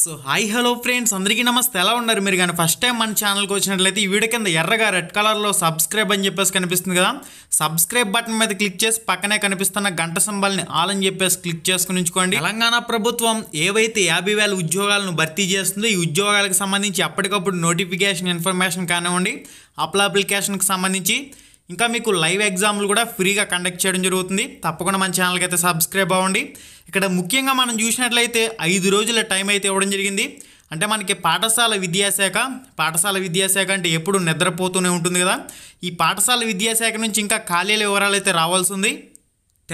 so hi hello friends అందరికీ నమస్తే ఎలా ఉన్నారు మీరు కానీ ఫస్ట్ టైం మన ఛానల్కి వచ్చినట్లయితే ఈ వీడియో కింద ఎర్రగా రెడ్ కలర్లో సబ్స్క్రైబ్ అని చెప్పేసి కనిపిస్తుంది కదా సబ్స్క్రైబ్ బటన్ మీద క్లిక్ చేసి పక్కనే కనిపిస్తున్న గంట సంబల్ని ఆల్ అని చెప్పేసి క్లిక్ చేసుకుని ఉంచుకోండి తెలంగాణ ప్రభుత్వం ఏవైతే యాభై వేల ఉద్యోగాలను భర్తీ చేస్తుందో ఈ ఉద్యోగాలకు సంబంధించి అప్పటికప్పుడు నోటిఫికేషన్ ఇన్ఫర్మేషన్ కానివ్వండి అప్ల అప్లికేషన్కి సంబంధించి ఇంకా మీకు లైవ్ ఎగ్జామ్లు కూడా ఫ్రీగా కండక్ట్ చేయడం జరుగుతుంది తప్పకుండా మన ఛానల్కి అయితే సబ్స్క్రైబ్ అవ్వండి ఇక్కడ ముఖ్యంగా మనం చూసినట్లయితే ఐదు రోజుల టైం అయితే ఇవ్వడం జరిగింది అంటే మనకి పాఠశాల విద్యాశాఖ పాఠశాల విద్యాశాఖ అంటే ఎప్పుడు నిద్రపోతూనే ఉంటుంది కదా ఈ పాఠశాల విద్యాశాఖ నుంచి ఇంకా ఖాళీల వివరాలు అయితే రావాల్సి ఉంది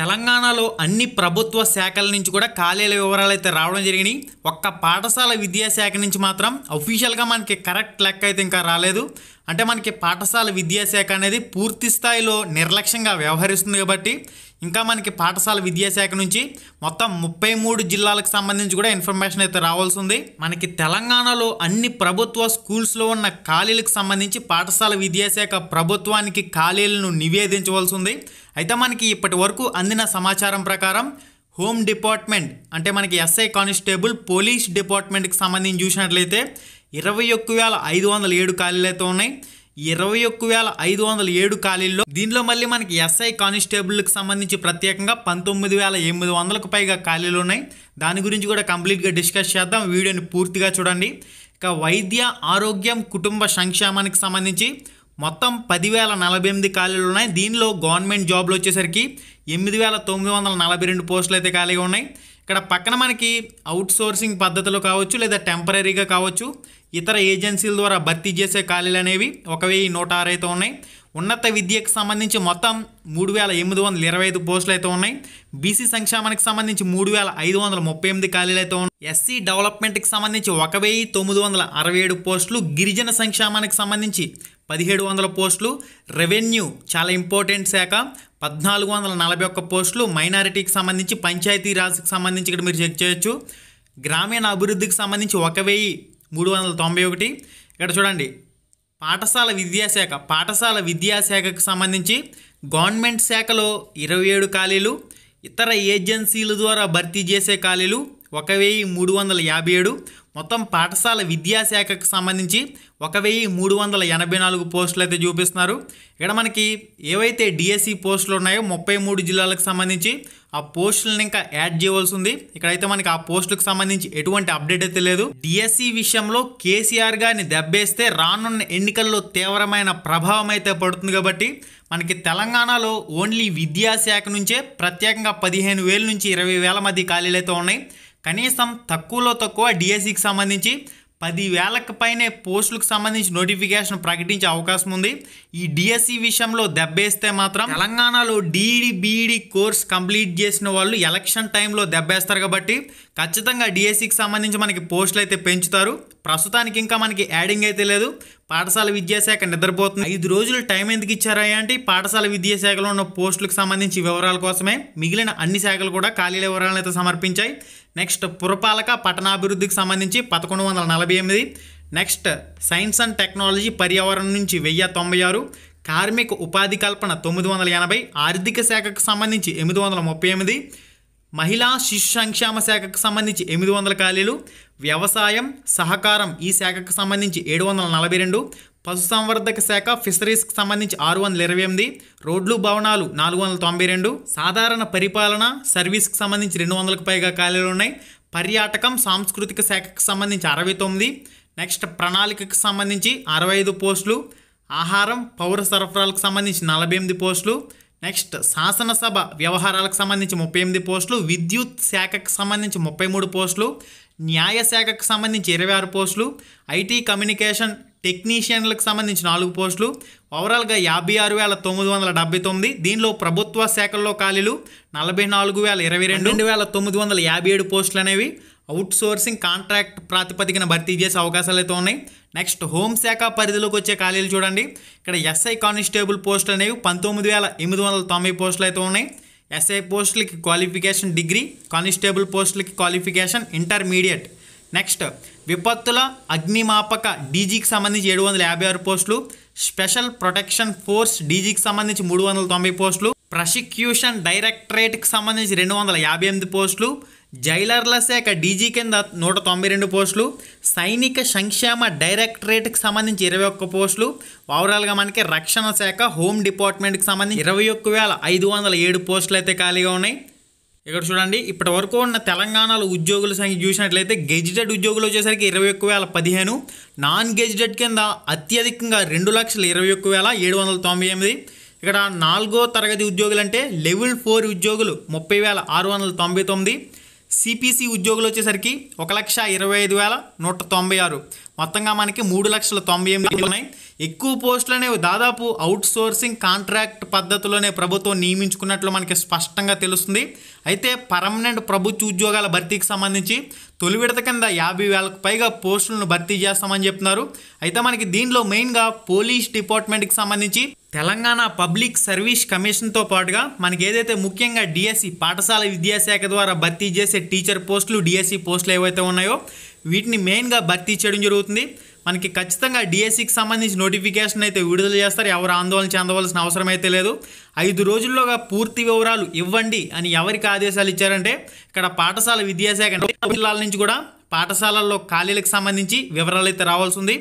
తెలంగాణలో అన్ని ప్రభుత్వ శాఖల నుంచి కూడా ఖాళీల వివరాలు అయితే రావడం జరిగినాయి ఒక్క పాఠశాల విద్యాశాఖ నుంచి మాత్రం అఫీషియల్గా మనకి కరెక్ట్ లెక్క అయితే ఇంకా రాలేదు అంటే మనకి పాఠశాల విద్యాశాఖ అనేది పూర్తి స్థాయిలో నిర్లక్ష్యంగా వ్యవహరిస్తుంది కాబట్టి ఇంకా మనకి పాఠశాల విద్యాశాఖ నుంచి మొత్తం ముప్పై మూడు జిల్లాలకు సంబంధించి కూడా ఇన్ఫర్మేషన్ అయితే రావాల్సి ఉంది మనకి తెలంగాణలో అన్ని ప్రభుత్వ స్కూల్స్లో ఉన్న ఖాళీలకు సంబంధించి పాఠశాల విద్యాశాఖ ప్రభుత్వానికి ఖాళీలను నివేదించవలసి ఉంది అయితే మనకి ఇప్పటి వరకు అందిన సమాచారం ప్రకారం హోమ్ డిపార్ట్మెంట్ అంటే మనకి ఎస్ఐ కానిస్టేబుల్ పోలీస్ డిపార్ట్మెంట్కి సంబంధించి చూసినట్లయితే ఇరవై ఒక్క వేల ఐదు వందల ఏడు ఖాళీలు అయితే ఉన్నాయి ఇరవై ఒక్క వేల ఐదు వందల ఏడు ఖాళీల్లో దీనిలో మళ్ళీ మనకి ఎస్ఐ కానిస్టేబుల్కి సంబంధించి ప్రత్యేకంగా పంతొమ్మిది వేల ఎనిమిది వందలకు పైగా ఖాళీలు ఉన్నాయి దాని గురించి కూడా కంప్లీట్గా డిస్కస్ చేద్దాం వీడియోని పూర్తిగా చూడండి ఇక వైద్య ఆరోగ్యం కుటుంబ సంక్షేమానికి సంబంధించి మొత్తం పదివేల నలభై ఎనిమిది ఖాళీలు ఉన్నాయి దీనిలో గవర్నమెంట్ జాబ్లు వచ్చేసరికి ఎనిమిది వేల తొమ్మిది వందల నలభై రెండు పోస్టులు అయితే ఖాళీగా ఉన్నాయి ఇక్కడ పక్కన మనకి అవుట్ సోర్సింగ్ పద్ధతిలో కావచ్చు లేదా టెంపరీగా కావచ్చు ఇతర ఏజెన్సీల ద్వారా భర్తీ చేసే ఖాళీలు అనేవి ఒక వెయ్యి నూట ఆరు అయితే ఉన్నాయి ఉన్నత విద్యకు సంబంధించి మొత్తం మూడు వేల ఎనిమిది వందల ఇరవై ఐదు పోస్టులు అయితే ఉన్నాయి బీసీ సంక్షేమానికి సంబంధించి మూడు వేల ఐదు వందల ముప్పై ఎనిమిది ఖాళీలు అయితే ఉన్నాయి ఎస్సీ డెవలప్మెంట్కి సంబంధించి ఒక వెయ్యి తొమ్మిది వందల అరవై ఏడు పోస్టులు గిరిజన సంక్షేమానికి సంబంధించి పదిహేడు వందల పోస్టులు రెవెన్యూ చాలా ఇంపార్టెంట్ శాఖ పద్నాలుగు వందల నలభై ఒక్క పోస్టులు మైనారిటీకి సంబంధించి పంచాయతీరాజ్కి సంబంధించి ఇక్కడ మీరు చెక్ చేయొచ్చు గ్రామీణ అభివృద్ధికి సంబంధించి ఒక వెయ్యి మూడు వందల తొంభై ఒకటి ఇక్కడ చూడండి పాఠశాల విద్యాశాఖ పాఠశాల విద్యాశాఖకు సంబంధించి గవర్నమెంట్ శాఖలో ఇరవై ఏడు ఖాళీలు ఇతర ఏజెన్సీల ద్వారా భర్తీ చేసే ఖాళీలు ఒక వెయ్యి మూడు వందల యాభై ఏడు మొత్తం పాఠశాల విద్యాశాఖకు సంబంధించి ఒక వెయ్యి మూడు వందల ఎనభై నాలుగు పోస్టులు అయితే చూపిస్తున్నారు ఇక్కడ మనకి ఏవైతే డిఎస్సి పోస్టులు ఉన్నాయో ముప్పై మూడు జిల్లాలకు సంబంధించి ఆ పోస్టులను ఇంకా యాడ్ చేయవలసి ఉంది ఇక్కడైతే మనకి ఆ పోస్టులకు సంబంధించి ఎటువంటి అప్డేట్ అయితే లేదు డిఎస్సి విషయంలో కేసీఆర్ గారిని దెబ్బేస్తే రానున్న ఎన్నికల్లో తీవ్రమైన ప్రభావం అయితే పడుతుంది కాబట్టి మనకి తెలంగాణలో ఓన్లీ విద్యాశాఖ నుంచే ప్రత్యేకంగా పదిహేను వేల నుంచి ఇరవై వేల మధ్య ఖాళీలు అయితే ఉన్నాయి కనీసం తక్కువలో తక్కువ డిఎస్సికి సంబంధించి పదివేలకు పైనే పోస్టులకు సంబంధించి నోటిఫికేషన్ ప్రకటించే అవకాశం ఉంది ఈ డిఎస్సి e విషయంలో దెబ్బేస్తే మాత్రం తెలంగాణలో DEd BEd e e course complete చేసిన వాళ్ళు ఎలక్షన్ టైంలో దెబ్బేస్తారు కాబట్టి ఖచ్చితంగా డిఎస్సికి సంబంధించి మనకి పోస్టులు అయితే పెంచుతారు ప్రస్తుతానికి ఇంకా మనకి యాడింగ్ అయితే లేదు పాఠశాల విద్యాశాఖ నిద్రపోతుంది ఐదు రోజులు టైం ఎందుకు ఇచ్చారా అంటే పాఠశాల విద్యాశాఖలో ఉన్న పోస్టులకు సంబంధించి వివరాల కోసమే మిగిలిన అన్ని శాఖలు కూడా ఖాళీల వివరాలను అయితే సమర్పించాయి నెక్స్ట్ పురపాలక పట్టణాభివృద్ధికి సంబంధించి పదకొండు వందల నలభై ఎనిమిది నెక్స్ట్ సైన్స్ అండ్ టెక్నాలజీ పర్యావరణం నుంచి వెయ్యి తొంభై ఆరు కార్మిక ఉపాధి కల్పన తొమ్మిది వందల ఎనభై ఆర్థిక శాఖకు సంబంధించి ఎనిమిది వందల ముప్పై ఎనిమిది మహిళా శిశు సంక్షేమ శాఖకు సంబంధించి ఎనిమిది వందల ఖాళీలు వ్యవసాయం సహకారం ఈ శాఖకు సంబంధించి ఏడు వందల నలభై రెండు పశుసంవర్ధక శాఖ ఫిషరీస్కి సంబంధించి ఆరు వందల ఇరవై ఎనిమిది రోడ్లు భవనాలు నాలుగు వందల తొంభై రెండు సాధారణ పరిపాలన సర్వీస్కి సంబంధించి రెండు వందలకు పైగా ఖాళీలు ఉన్నాయి పర్యాటకం సాంస్కృతిక శాఖకు సంబంధించి అరవై తొమ్మిది నెక్స్ట్ ప్రణాళికకు సంబంధించి అరవై ఐదు పోస్టులు ఆహారం పౌర సరఫరాలకు సంబంధించి నలభై ఎనిమిది పోస్టులు నెక్స్ట్ శాసనసభ వ్యవహారాలకు సంబంధించి ముప్పై ఎనిమిది పోస్టులు విద్యుత్ శాఖకు సంబంధించి ముప్పై మూడు పోస్టులు న్యాయ శాఖకు సంబంధించి ఇరవై ఆరు పోస్టులు ఐటీ కమ్యూనికేషన్ టెక్నీషియన్లకు సంబంధించి నాలుగు పోస్టులు ఓవరాల్గా యాభై ఆరు వేల తొమ్మిది వందల డెబ్బై తొమ్మిది దీనిలో ప్రభుత్వ శాఖల్లో ఖాళీలు నలభై నాలుగు వేల ఇరవై రెండు రెండు వేల తొమ్మిది వందల యాభై ఏడు పోస్టులు అనేవి అవుట్ సోర్సింగ్ కాంట్రాక్ట్ ప్రాతిపదికన భర్తీ చేసే అవకాశాలు అయితే ఉన్నాయి నెక్స్ట్ హోంశాఖ పరిధిలోకి వచ్చే ఖాళీలు చూడండి ఇక్కడ ఎస్ఐ కానిస్టేబుల్ పోస్టులు అనేవి పంతొమ్మిది వేల ఎనిమిది వందల తొంభై పోస్టులు అయితే ఉన్నాయి ఎస్ఐ పోస్టులకి క్వాలిఫికేషన్ డిగ్రీ కానిస్టేబుల్ పోస్టులకి క్వాలిఫికేషన్ ఇంటర్మీడియట్ నెక్స్ట్ విపత్తుల అగ్నిమాపక డీజీకి సంబంధించి ఏడు వందల యాభై ఆరు పోస్టులు స్పెషల్ ప్రొటెక్షన్ ఫోర్స్ డీజీకి సంబంధించి మూడు వందల తొంభై పోస్టులు ప్రాసిక్యూషన్ డైరెక్టరేట్కి సంబంధించి రెండు వందల యాభై ఎనిమిది పోస్టులు జైలర్ల శాఖ డీజీ కింద నూట తొంభై రెండు పోస్టులు సైనిక సంక్షేమ డైరెక్టరేట్కి సంబంధించి ఇరవై ఒక్క పోస్టులు ఓవరాల్గా మనకి రక్షణ శాఖ హోమ్ డిపార్ట్మెంట్కి సంబంధించి ఇరవై ఒక్క వేల ఐదు వందల ఏడు పోస్టులు అయితే ఖాళీగా ఉన్నాయి ఇక్కడ చూడండి ఇప్పటి వరకు ఉన్న తెలంగాణలో ఉద్యోగుల సంఖ్య చూసినట్లయితే గెజిటెడ్ ఉద్యోగులు వచ్చేసరికి ఇరవై ఒక్క వేల పదిహేను నాన్ గెజిటెడ్ కింద అత్యధికంగా రెండు లక్షల ఇరవై ఒక్క వేల ఏడు వందల తొంభై ఎనిమిది ఇక్కడ నాలుగో తరగతి ఉద్యోగులు అంటే లెవెల్ ఫోర్ ఉద్యోగులు ముప్పై వేల ఆరు వందల తొంభై తొమ్మిది సిపిసి ఉద్యోగులు వచ్చేసరికి ఒక లక్ష ఇరవై ఐదు వేల నూట తొంభై ఆరు మొత్తంగా మనకి మూడు లక్షల తొంభై ఎనిమిది ఉన్నాయి ఎక్కువ పోస్టులనే దాదాపు అవుట్ సోర్సింగ్ కాంట్రాక్ట్ పద్ధతిలోనే ప్రభుత్వం నియమించుకున్నట్లు మనకి స్పష్టంగా తెలుస్తుంది అయితే పర్మనెంట్ ప్రభుత్వ ఉద్యోగాల భర్తీకి సంబంధించి తొలి విడత కింద యాభై వేలకు పైగా పోస్టులను భర్తీ చేస్తామని చెప్తున్నారు అయితే మనకి దీనిలో మెయిన్గా పోలీస్ డిపార్ట్మెంట్కి సంబంధించి తెలంగాణ పబ్లిక్ సర్వీస్ కమిషన్తో పాటుగా మనకి ఏదైతే ముఖ్యంగా డిఎస్సి పాఠశాల విద్యాశాఖ ద్వారా భర్తీ చేసే టీచర్ పోస్టులు డిఎస్సి పోస్టులు ఏవైతే ఉన్నాయో వీటిని మెయిన్గా భర్తీ చేయడం జరుగుతుంది మనకి ఖచ్చితంగా డిఎస్సికి e సంబంధించి నోటిఫికేషన్ అయితే విడుదల చేస్తారు ఎవరు ఆందోళన చెందవలసిన అవసరం అయితే లేదు ఐదు రోజుల్లోగా పూర్తి వివరాలు ఇవ్వండి అని ఎవరికి ఆదేశాలు ఇచ్చారంటే ఇక్కడ పాఠశాల విద్యాశాఖ జిల్లాల నుంచి కూడా పాఠశాలల్లో ఖాళీలకు సంబంధించి వివరాలు అయితే రావాల్సి ఉంది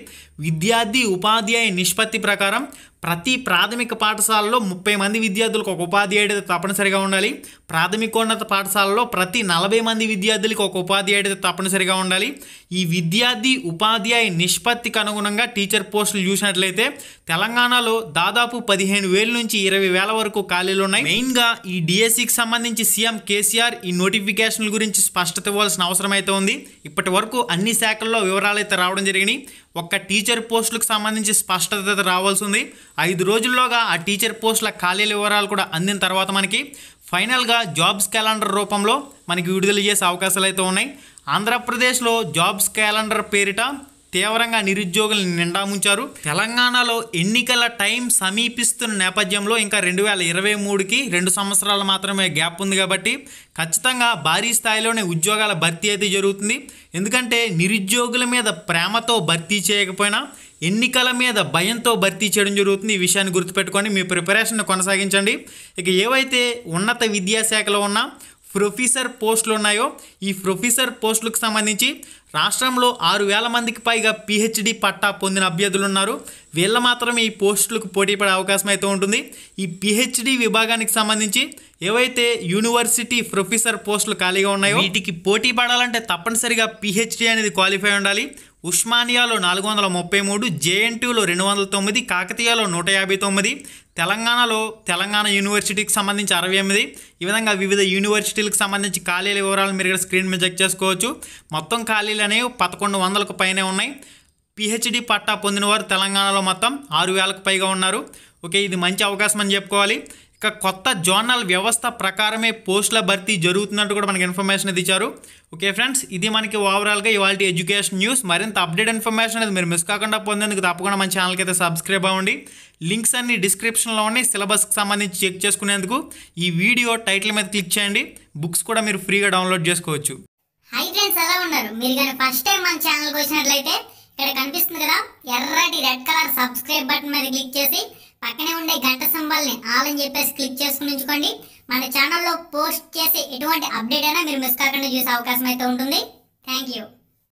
విద్యార్థి ఉపాధ్యాయ నిష్పత్తి ప్రకారం ప్రతి ప్రాథమిక పాఠశాలలో ముప్పై మంది విద్యార్థులకు ఒక ఉపాధ్యాయుడు తప్పనిసరిగా ఉండాలి ప్రాథమికోన్నత పాఠశాలలో ప్రతి నలభై మంది విద్యార్థులకు ఒక ఉపాధ్యాయుడు తప్పనిసరిగా ఉండాలి ఈ విద్యార్థి ఉపాధ్యాయ నిష్పత్తికి అనుగుణంగా టీచర్ పోస్టులు చూసినట్లయితే తెలంగాణలో దాదాపు పదిహేను వేల నుంచి ఇరవై వేల వరకు ఖాళీలు ఉన్నాయి మెయిన్గా ఈ డిఎస్సికి సంబంధించి సీఎం కేసీఆర్ ఈ నోటిఫికేషన్ల గురించి స్పష్టత ఇవ్వాల్సిన అవసరం అయితే ఉంది ఇప్పటి వరకు అన్ని శాఖల్లో వివరాలు అయితే రావడం జరిగినాయి ఒక్క టీచర్ పోస్టులకు సంబంధించి స్పష్టత రావాల్సి ఉంది ఐదు రోజుల్లోగా ఆ టీచర్ పోస్టుల ఖాళీల వివరాలు కూడా అందిన తర్వాత మనకి ఫైనల్గా జాబ్స్ క్యాలెండర్ రూపంలో మనకి విడుదల చేసే అవకాశాలు అయితే ఉన్నాయి ఆంధ్రప్రదేశ్లో జాబ్స్ క్యాలెండర్ పేరిట తీవ్రంగా నిరుద్యోగులను నిండా ముంచారు తెలంగాణలో ఎన్నికల టైం సమీపిస్తున్న నేపథ్యంలో ఇంకా రెండు వేల ఇరవై మూడుకి రెండు సంవత్సరాలు మాత్రమే గ్యాప్ ఉంది కాబట్టి ఖచ్చితంగా భారీ స్థాయిలోనే ఉద్యోగాల భర్తీ అయితే జరుగుతుంది ఎందుకంటే నిరుద్యోగుల మీద ప్రేమతో భర్తీ చేయకపోయినా ఎన్నికల మీద భయంతో భర్తీ చేయడం జరుగుతుంది ఈ విషయాన్ని గుర్తుపెట్టుకొని మీ ప్రిపరేషన్ కొనసాగించండి ఇక ఏవైతే ఉన్నత విద్యాశాఖలో ఉన్న ప్రొఫెసర్ పోస్టులు ఉన్నాయో ఈ ప్రొఫెసర్ పోస్టులకు సంబంధించి రాష్ట్రంలో ఆరు వేల మందికి పైగా పిహెచ్డి పట్టా పొందిన అభ్యర్థులు ఉన్నారు వీళ్ళ మాత్రమే ఈ పోస్టులకు పోటీ పడే అవకాశం అయితే ఉంటుంది ఈ పిహెచ్డి విభాగానికి సంబంధించి ఏవైతే యూనివర్సిటీ ప్రొఫెసర్ పోస్టులు ఖాళీగా ఉన్నాయో వీటికి పోటీ పడాలంటే తప్పనిసరిగా పిహెచ్డి అనేది క్వాలిఫై ఉండాలి ఉస్మానియాలో నాలుగు వందల ముప్పై మూడు జేఎన్టీయూలో రెండు వందల తొమ్మిది కాకతీయలో నూట యాభై తొమ్మిది తెలంగాణలో తెలంగాణ యూనివర్సిటీకి సంబంధించి అరవై ఎనిమిది ఈ విధంగా వివిధ యూనివర్సిటీలకు సంబంధించి ఖాళీల వివరాలు మీరు ఇక్కడ స్క్రీన్ మీద చెక్ చేసుకోవచ్చు మొత్తం ఖాళీలు అనేవి పదకొండు వందలకు పైనే ఉన్నాయి పిహెచ్డి పట్టా పొందిన వారు తెలంగాణలో మొత్తం ఆరు వేలకు పైగా ఉన్నారు ఓకే ఇది మంచి అవకాశం అని చెప్పుకోవాలి ఇక కొత్త జోనల్ వ్యవస్థ ప్రకారమే పోస్టుల భర్తీ జరుగుతున్నట్టు కూడా మనకి ఇన్ఫర్మేషన్ అది ఇచ్చారు ఓకే ఫ్రెండ్స్ ఇది మనకి ఓవరాల్గా ఇవాళ ఎడ్యుకేషన్ న్యూస్ మరింత అప్డేట్ ఇన్ఫర్మేషన్ అనేది మీరు మిస్ కాకుండా పొందేందుకు తప్పకుండా మన ఛానల్కి అయితే సబ్స్క్రైబ్ అవ్వండి లింక్స్ అన్ని డిస్క్రిప్షన్లో ఉన్నాయి సిలబస్కి సంబంధించి చెక్ చేసుకునేందుకు ఈ వీడియో టైటిల్ మీద క్లిక్ చేయండి బుక్స్ కూడా మీరు ఫ్రీగా డౌన్లోడ్ చేసుకోవచ్చు హై ఫ్రెండ్స్ ఎలా ఉన్నారు మీరు కానీ ఫస్ట్ టైం మన ఛానల్కి వచ్చినట్లయితే ఇక్కడ కనిపిస్తుంది కదా ఎర్రటి రెడ్ కలర్ సబ్స్క్రైబ్ బటన్ మీద క్లిక్ చేసి పక్కనే ఉండే గంట సింబల్ని ఆల్ అని చెప్పేసి క్లిక్ చేసుకుని ఉంచుకోండి మన ఛానల్లో పోస్ట్ చేసే ఎటువంటి అప్డేట్ అయినా మీరు మిస్ కాకుండా చూసే అవకాశం అయితే ఉంటుంది థ్యాంక్ యూ